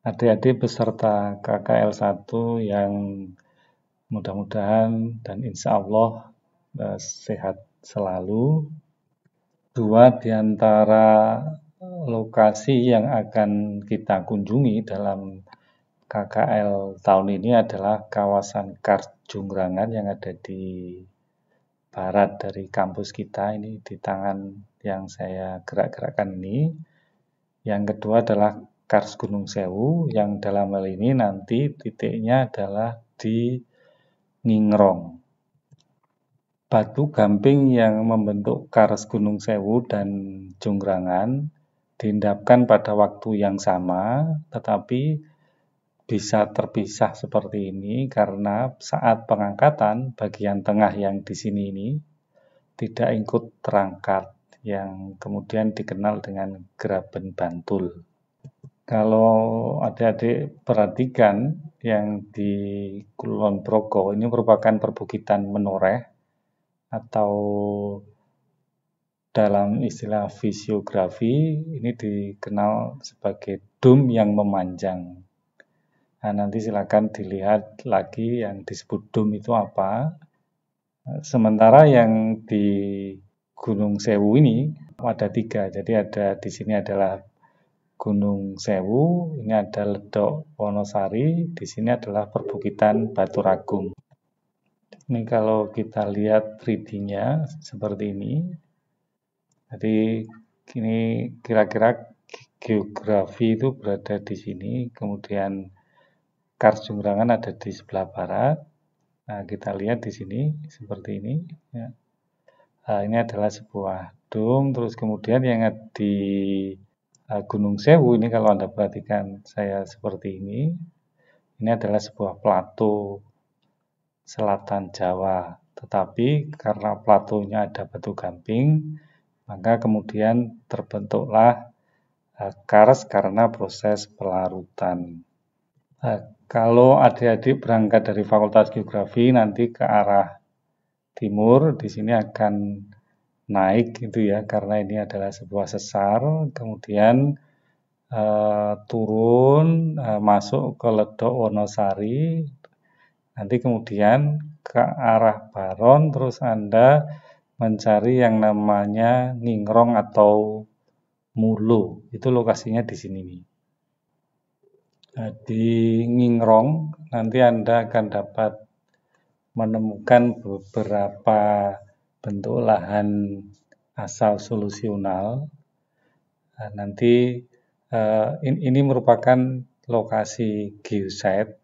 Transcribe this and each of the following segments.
adik-adik beserta KKL 1 yang mudah-mudahan dan insya Allah eh, sehat selalu. Dua di antara lokasi yang akan kita kunjungi dalam KKL tahun ini adalah kawasan Karjungrangan yang ada di barat dari kampus kita ini di tangan yang saya gerak-gerakkan ini. Yang kedua adalah Kars Gunung Sewu yang dalam hal ini nanti titiknya adalah di Ningrong. Batu gamping yang membentuk Kars Gunung Sewu dan Jonggrangan diendapkan pada waktu yang sama, tetapi bisa terpisah seperti ini karena saat pengangkatan bagian tengah yang di sini ini tidak ikut terangkat yang kemudian dikenal dengan Graben Bantul kalau adik-adik perhatikan yang di Kulon Progo ini merupakan perbukitan menoreh atau dalam istilah fisiografi ini dikenal sebagai dom yang memanjang. Nah, nanti silakan dilihat lagi yang disebut dom itu apa. Sementara yang di Gunung Sewu ini ada tiga, jadi ada di sini adalah Gunung Sewu, ini ada Ledok Wonosari, di sini adalah perbukitan Batu Ragung. Ini kalau kita lihat 3D-nya seperti ini. Jadi ini kira-kira geografi itu berada di sini, kemudian Kars Jumrangan ada di sebelah barat. Nah, kita lihat di sini seperti ini. Ya. Nah, ini adalah sebuah dom, terus kemudian yang di Eh, Gunung Sewu ini kalau Anda perhatikan saya seperti ini, ini adalah sebuah plato selatan Jawa. Tetapi karena platonya ada batu gamping, maka kemudian terbentuklah eh, kars karena proses pelarutan. Eh, kalau adik-adik berangkat dari Fakultas Geografi nanti ke arah timur, di sini akan naik gitu ya karena ini adalah sebuah sesar kemudian uh, turun uh, masuk ke Ledok Wonosari nanti kemudian ke arah Baron terus Anda mencari yang namanya Ningrong atau Mulu itu lokasinya di sini nih nah, di Ningrong nanti Anda akan dapat menemukan beberapa bentuk lahan asal solusional. Nah, nanti eh, ini merupakan lokasi geosite,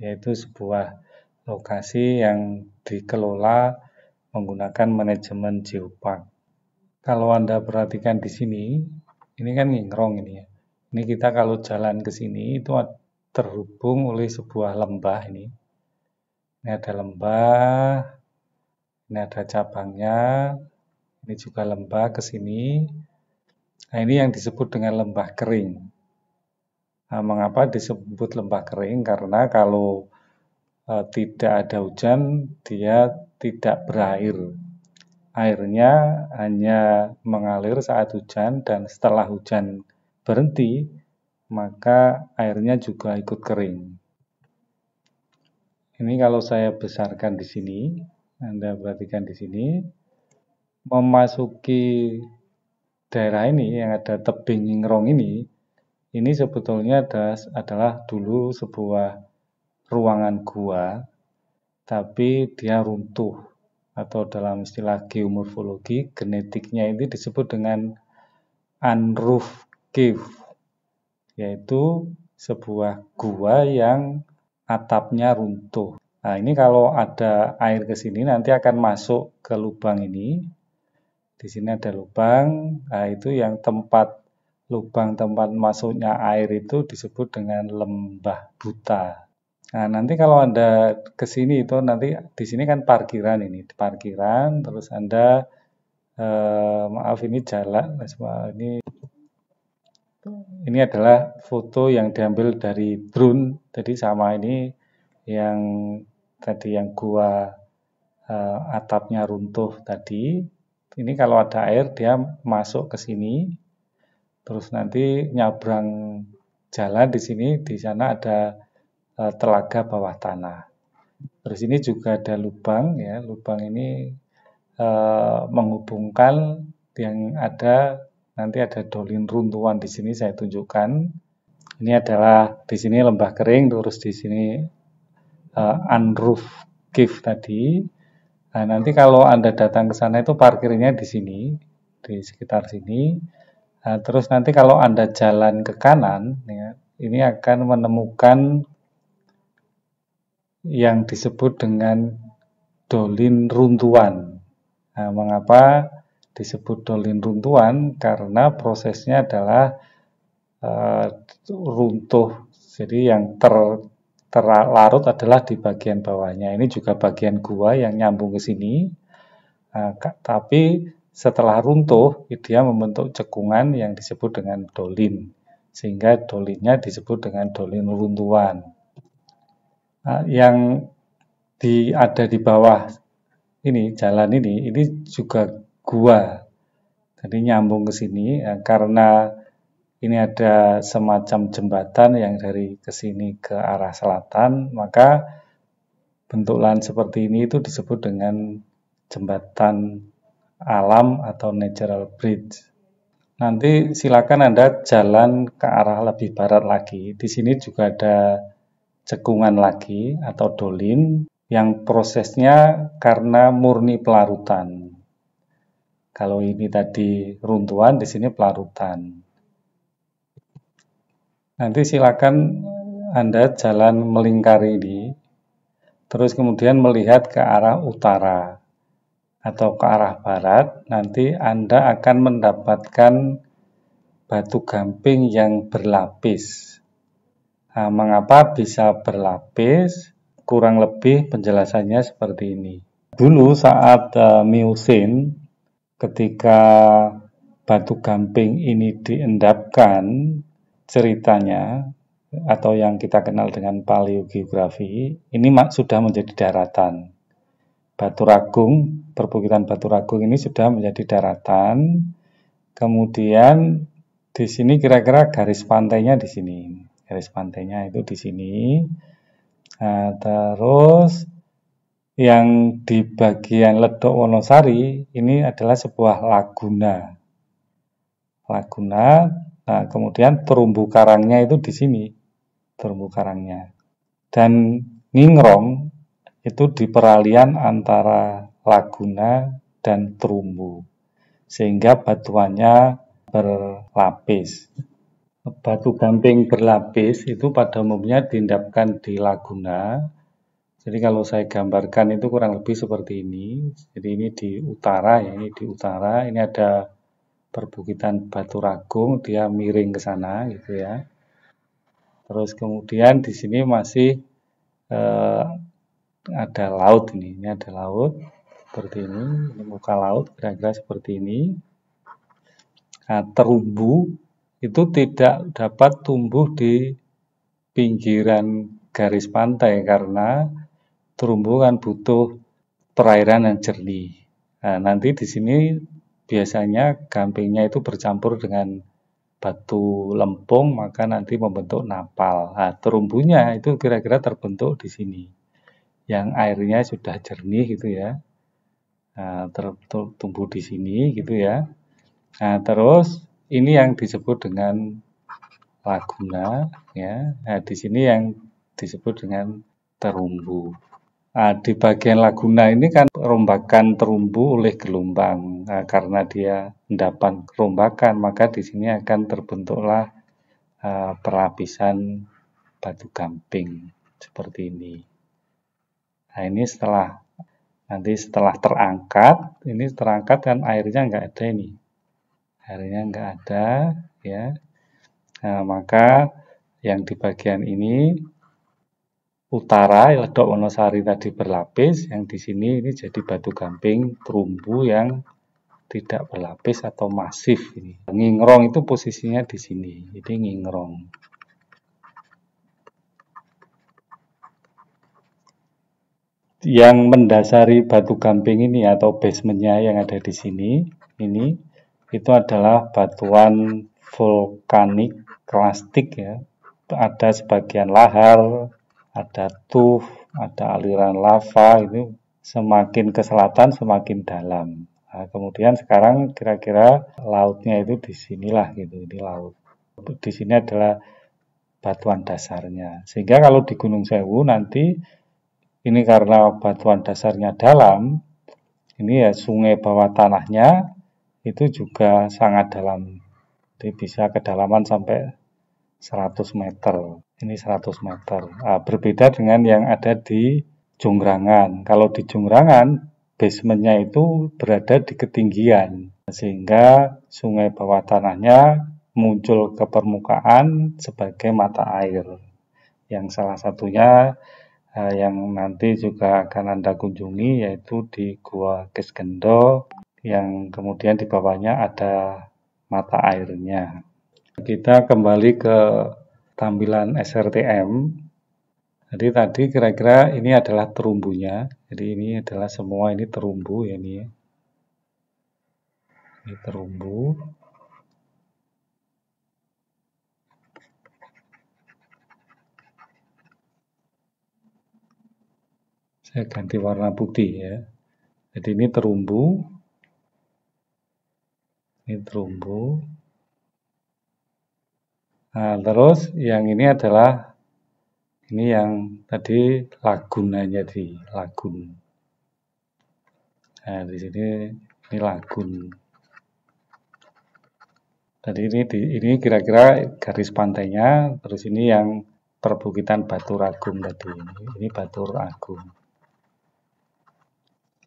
yaitu sebuah lokasi yang dikelola menggunakan manajemen geopark. Kalau Anda perhatikan di sini, ini kan ngingrong ini ya. Ini kita kalau jalan ke sini itu terhubung oleh sebuah lembah ini. Ini ada lembah, ini ada cabangnya. Ini juga lembah ke sini. Nah, ini yang disebut dengan lembah kering. Nah, mengapa disebut lembah kering? Karena kalau e, tidak ada hujan, dia tidak berair. Airnya hanya mengalir saat hujan dan setelah hujan berhenti, maka airnya juga ikut kering. Ini kalau saya besarkan di sini, anda perhatikan di sini memasuki daerah ini yang ada tebing ngerong ini ini sebetulnya ada, adalah dulu sebuah ruangan gua tapi dia runtuh atau dalam istilah geomorfologi genetiknya ini disebut dengan unroof cave yaitu sebuah gua yang atapnya runtuh Nah, ini kalau ada air ke sini nanti akan masuk ke lubang ini. Di sini ada lubang, nah itu yang tempat lubang tempat masuknya air itu disebut dengan lembah buta. Nah, nanti kalau Anda ke sini itu nanti di sini kan parkiran ini, parkiran terus Anda eh, maaf ini jalan, ini ini adalah foto yang diambil dari drone. Jadi sama ini yang tadi yang gua uh, atapnya runtuh tadi. Ini kalau ada air dia masuk ke sini, terus nanti nyabrang jalan di sini, di sana ada uh, telaga bawah tanah. Terus ini juga ada lubang ya, lubang ini uh, menghubungkan yang ada nanti ada dolin runtuhan di sini saya tunjukkan. Ini adalah di sini lembah kering, terus di sini uh, unroof cave tadi. Nah, nanti kalau Anda datang ke sana itu parkirnya di sini, di sekitar sini. Nah, terus nanti kalau Anda jalan ke kanan, ya, ini akan menemukan yang disebut dengan dolin runtuan. Nah, mengapa disebut dolin runtuan? Karena prosesnya adalah uh, runtuh, jadi yang ter terlarut adalah di bagian bawahnya. Ini juga bagian gua yang nyambung ke sini. Nah, tapi setelah runtuh, dia membentuk cekungan yang disebut dengan dolin. Sehingga dolinnya disebut dengan dolin runtuhan. Nah, yang di, ada di bawah ini jalan ini, ini juga gua. Jadi nyambung ke sini ya, karena ini ada semacam jembatan yang dari ke sini ke arah selatan, maka bentuk lahan seperti ini itu disebut dengan jembatan alam atau natural bridge. Nanti silakan Anda jalan ke arah lebih barat lagi. Di sini juga ada cekungan lagi atau dolin yang prosesnya karena murni pelarutan. Kalau ini tadi runtuhan, di sini pelarutan. Nanti silakan Anda jalan melingkari ini, terus kemudian melihat ke arah utara atau ke arah barat, nanti Anda akan mendapatkan batu gamping yang berlapis. Nah, mengapa bisa berlapis? Kurang lebih penjelasannya seperti ini. Dulu saat uh, eh, miusin, ketika batu gamping ini diendapkan, ceritanya atau yang kita kenal dengan paleogeografi ini sudah menjadi daratan. Batu Ragung, perbukitan Batu Ragung ini sudah menjadi daratan. Kemudian di sini kira-kira garis pantainya di sini. Garis pantainya itu di sini. Nah, terus yang di bagian Ledok Wonosari ini adalah sebuah laguna. Laguna Nah, kemudian terumbu karangnya itu di sini, terumbu karangnya. Dan ningrong itu di peralian antara laguna dan terumbu, sehingga batuannya berlapis. Batu gamping berlapis itu pada umumnya diendapkan di laguna. Jadi kalau saya gambarkan itu kurang lebih seperti ini. Jadi ini di utara ya, ini di utara. Ini ada perbukitan Batu Ragung dia miring ke sana gitu ya. Terus kemudian di sini masih eh, ada laut ini, ini ada laut seperti ini, ini muka laut kira-kira seperti ini. Nah, terumbu itu tidak dapat tumbuh di pinggiran garis pantai karena terumbu kan butuh perairan yang jernih. Nah, nanti di sini biasanya gampingnya itu bercampur dengan batu lempung maka nanti membentuk napal. Nah, terumbunya itu kira-kira terbentuk di sini. Yang airnya sudah jernih gitu ya. Nah, tumbuh di sini gitu ya. Nah, terus ini yang disebut dengan laguna ya. Nah, di sini yang disebut dengan terumbu. Nah, di bagian Laguna ini kan rombakan terumbu oleh gelombang. Nah, karena dia endapan rombakan, maka di sini akan terbentuklah uh, eh, perlapisan batu gamping seperti ini. Nah, ini setelah nanti setelah terangkat, ini terangkat dan airnya nggak ada ini. Airnya nggak ada, ya. Nah, maka yang di bagian ini utara ya, Ledok Wonosari tadi berlapis, yang di sini ini jadi batu gamping terumbu yang tidak berlapis atau masif ini. Ngingrong itu posisinya di sini. Jadi ngingrong. Yang mendasari batu gamping ini atau basementnya yang ada di sini, ini itu adalah batuan vulkanik klastik ya. Ada sebagian lahar, ada tuh, ada aliran lava itu semakin ke selatan semakin dalam. Nah, kemudian sekarang kira-kira lautnya itu di sinilah gitu, ini laut. Di sini adalah batuan dasarnya. Sehingga kalau di Gunung Sewu nanti ini karena batuan dasarnya dalam, ini ya sungai bawah tanahnya itu juga sangat dalam. Jadi bisa kedalaman sampai 100 meter ini 100 meter. Nah, berbeda dengan yang ada di Jungrangan. Kalau di Jungrangan basementnya itu berada di ketinggian, sehingga sungai bawah tanahnya muncul ke permukaan sebagai mata air. Yang salah satunya eh, yang nanti juga akan Anda kunjungi yaitu di Gua Kesgendo yang kemudian di bawahnya ada mata airnya. Kita kembali ke tampilan SRTM. Jadi tadi kira-kira ini adalah terumbunya. Jadi ini adalah semua ini terumbu ya ini. Ya. Ini terumbu. Saya ganti warna putih ya. Jadi ini terumbu. Ini terumbu. Nah, terus yang ini adalah ini yang tadi lagunanya jadi lagun. Nah, di sini ini lagun. Tadi ini di, ini kira-kira garis pantainya, terus ini yang perbukitan Batu Ragum tadi. Ini Batu Ragung.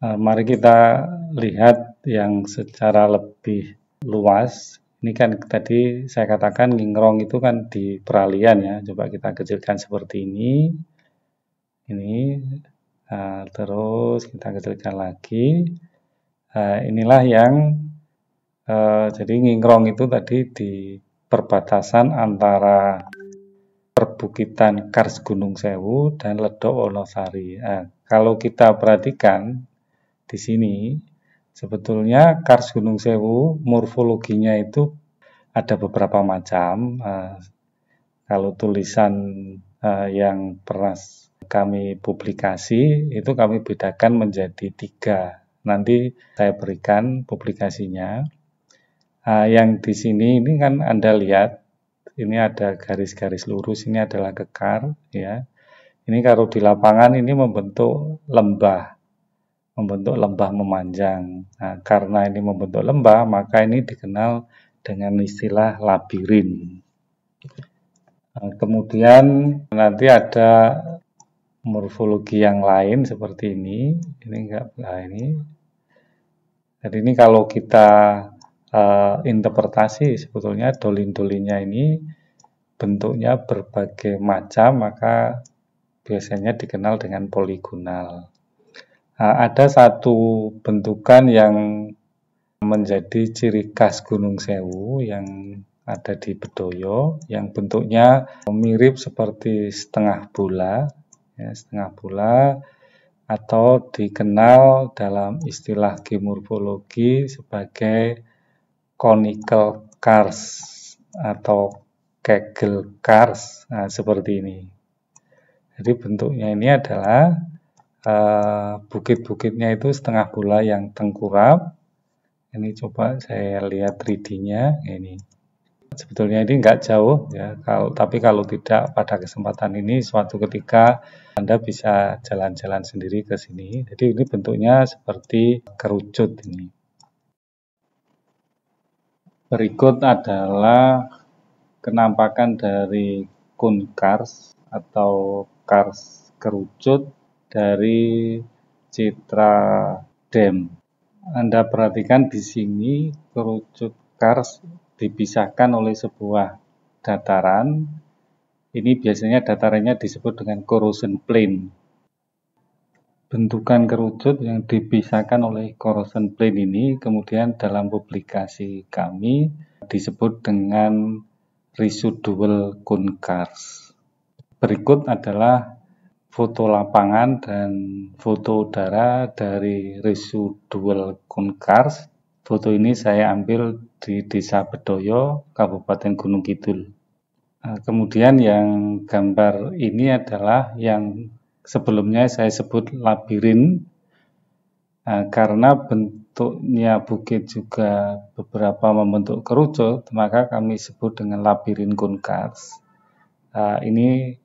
Nah, mari kita lihat yang secara lebih luas ini kan tadi saya katakan ngingrong itu kan di peralian ya coba kita kecilkan seperti ini ini nah, terus kita kecilkan lagi nah, inilah yang eh, jadi ngingrong itu tadi di perbatasan antara perbukitan Kars Gunung Sewu dan Ledok Onosari nah, eh, kalau kita perhatikan di sini Sebetulnya kars Gunung Sewu morfologinya itu ada beberapa macam. Eh, kalau tulisan eh, yang pernah kami publikasi itu kami bedakan menjadi tiga. Nanti saya berikan publikasinya. Eh, yang di sini ini kan Anda lihat ini ada garis-garis lurus, ini adalah kekar ya. Ini kalau di lapangan ini membentuk lembah membentuk lembah memanjang. Nah, karena ini membentuk lembah, maka ini dikenal dengan istilah labirin. Nah, kemudian nanti ada morfologi yang lain seperti ini. Ini enggak nah ini. Jadi ini kalau kita uh, interpretasi sebetulnya dolin-dolinnya ini bentuknya berbagai macam, maka biasanya dikenal dengan poligonal. Ah, ada satu bentukan yang menjadi ciri khas Gunung Sewu yang ada di Bedoyo yang bentuknya mirip seperti setengah bola, ya, setengah bola atau dikenal dalam istilah geomorfologi sebagai conical cars atau kegel cars nah, seperti ini. Jadi bentuknya ini adalah Eh, bukit-bukitnya itu setengah bola yang tengkurap ini coba saya lihat 3D-nya ini sebetulnya ini nggak jauh ya kalau tapi kalau tidak pada kesempatan ini suatu ketika Anda bisa jalan-jalan sendiri ke sini jadi ini bentuknya seperti kerucut ini berikut adalah kenampakan dari kun kars atau kars kerucut dari Citra Dam. Anda perhatikan di sini kerucut kars dipisahkan oleh sebuah dataran. Ini biasanya datarannya disebut dengan corrosion plain. Bentukan kerucut yang dipisahkan oleh corrosion plain ini kemudian dalam publikasi kami disebut dengan residual cars. Berikut adalah foto lapangan dan foto udara dari residual kunkars. Foto ini saya ambil di Desa Bedoyo, Kabupaten Gunung Kidul. Nah, kemudian yang gambar ini adalah yang sebelumnya saya sebut labirin nah, karena bentuknya bukit juga beberapa membentuk kerucut, maka kami sebut dengan labirin kunkars. Nah, ini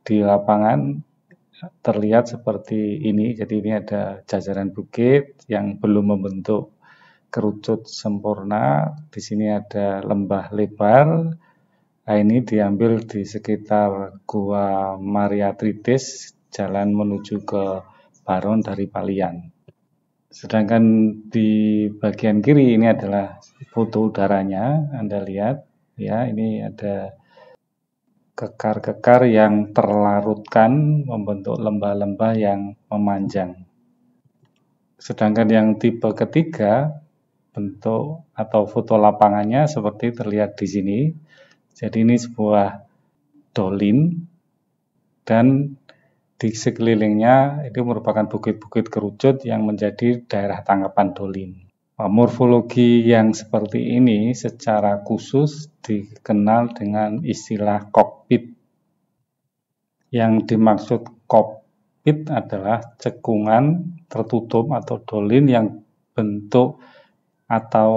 di lapangan terlihat seperti ini. Jadi ini ada jajaran bukit yang belum membentuk kerucut sempurna. Di sini ada lembah lebar. Nah, ini diambil di sekitar Gua Maria Tritis, jalan menuju ke Baron dari Palian. Sedangkan di bagian kiri ini adalah foto udaranya. Anda lihat, ya, ini ada kekar-kekar yang terlarutkan membentuk lembah-lembah yang memanjang. Sedangkan yang tipe ketiga, bentuk atau foto lapangannya seperti terlihat di sini. Jadi ini sebuah dolin dan di sekelilingnya itu merupakan bukit-bukit kerucut yang menjadi daerah tanggapan dolin. Morfologi yang seperti ini secara khusus dikenal dengan istilah kokpit. Yang dimaksud kokpit adalah cekungan tertutup atau dolin yang bentuk atau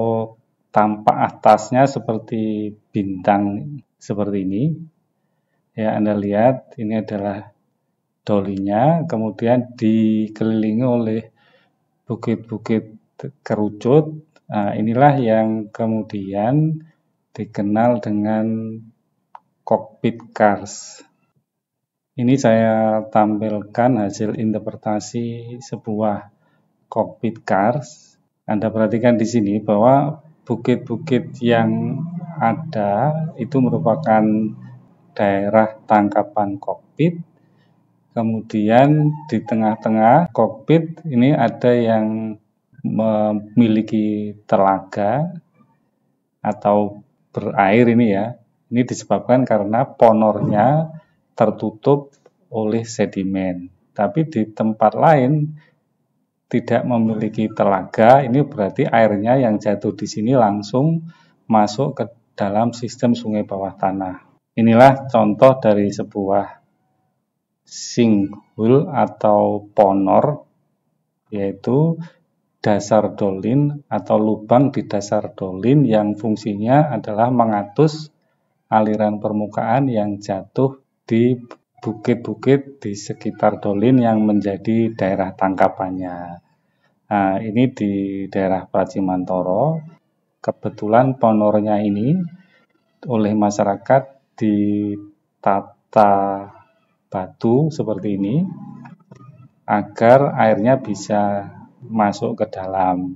tampak atasnya seperti bintang seperti ini. Ya, Anda lihat ini adalah dolinya, kemudian dikelilingi oleh bukit-bukit kerucut. Nah, inilah yang kemudian dikenal dengan cockpit cars. Ini saya tampilkan hasil interpretasi sebuah cockpit cars. Anda perhatikan di sini bahwa bukit-bukit yang ada itu merupakan daerah tangkapan kokpit. Kemudian di tengah-tengah kokpit ini ada yang memiliki telaga atau berair ini ya. Ini disebabkan karena ponornya tertutup oleh sedimen. Tapi di tempat lain tidak memiliki telaga, ini berarti airnya yang jatuh di sini langsung masuk ke dalam sistem sungai bawah tanah. Inilah contoh dari sebuah sinkhole atau ponor, yaitu dasar dolin atau lubang di dasar dolin yang fungsinya adalah mengatus aliran permukaan yang jatuh di bukit-bukit di sekitar dolin yang menjadi daerah tangkapannya. Nah, ini di daerah Pracimantoro. Kebetulan ponornya ini oleh masyarakat ditata batu seperti ini agar airnya bisa masuk ke dalam.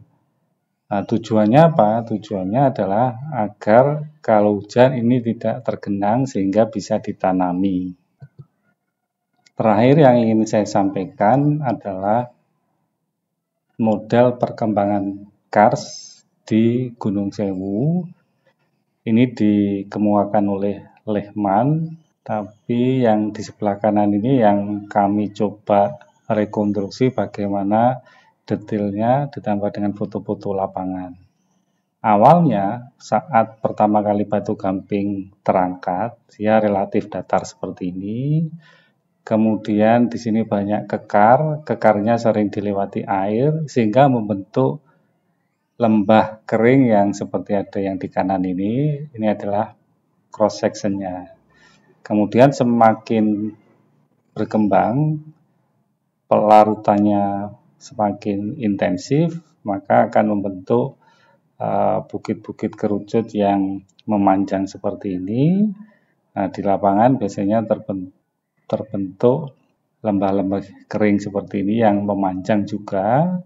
Nah, tujuannya apa? Tujuannya adalah agar kalau hujan ini tidak tergenang sehingga bisa ditanami. Terakhir yang ingin saya sampaikan adalah model perkembangan kars di Gunung Sewu. Ini dikemukakan oleh Lehman, tapi yang di sebelah kanan ini yang kami coba rekonstruksi bagaimana detailnya ditambah dengan foto-foto lapangan. Awalnya, saat pertama kali batu gamping terangkat, dia relatif datar seperti ini. Kemudian di sini banyak kekar, kekarnya sering dilewati air, sehingga membentuk lembah kering yang seperti ada yang di kanan ini. Ini adalah cross sectionnya. Kemudian semakin berkembang, pelarutannya semakin intensif, maka akan membentuk eh, bukit-bukit uh, kerucut yang memanjang seperti ini. Nah, di lapangan biasanya terbentuk lembah-lembah kering seperti ini yang memanjang juga.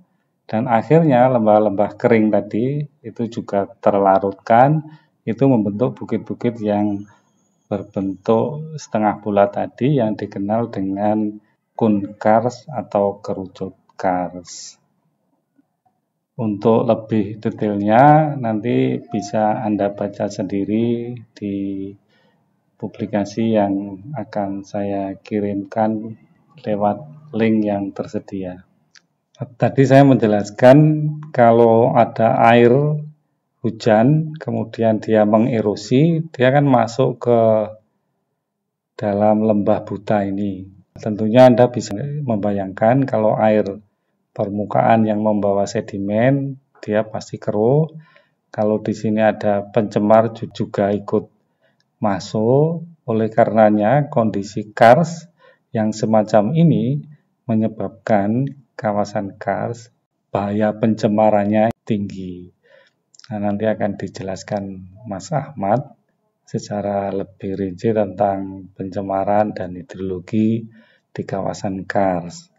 Dan akhirnya lembah-lembah kering tadi itu juga terlarutkan, itu membentuk bukit-bukit yang berbentuk setengah bulat tadi yang dikenal dengan kunkars atau kerucut. Cars. Untuk lebih detailnya nanti bisa Anda baca sendiri di publikasi yang akan saya kirimkan lewat link yang tersedia. Tadi saya menjelaskan kalau ada air hujan, kemudian dia mengerosi, dia akan masuk ke dalam lembah buta ini. Tentunya Anda bisa membayangkan kalau air permukaan yang membawa sedimen dia pasti keruh. Kalau di sini ada pencemar juga ikut masuk. Oleh karenanya kondisi kars yang semacam ini menyebabkan kawasan kars bahaya pencemarannya tinggi. Nah, nanti akan dijelaskan Mas Ahmad secara lebih rinci tentang pencemaran dan hidrologi di kawasan kars.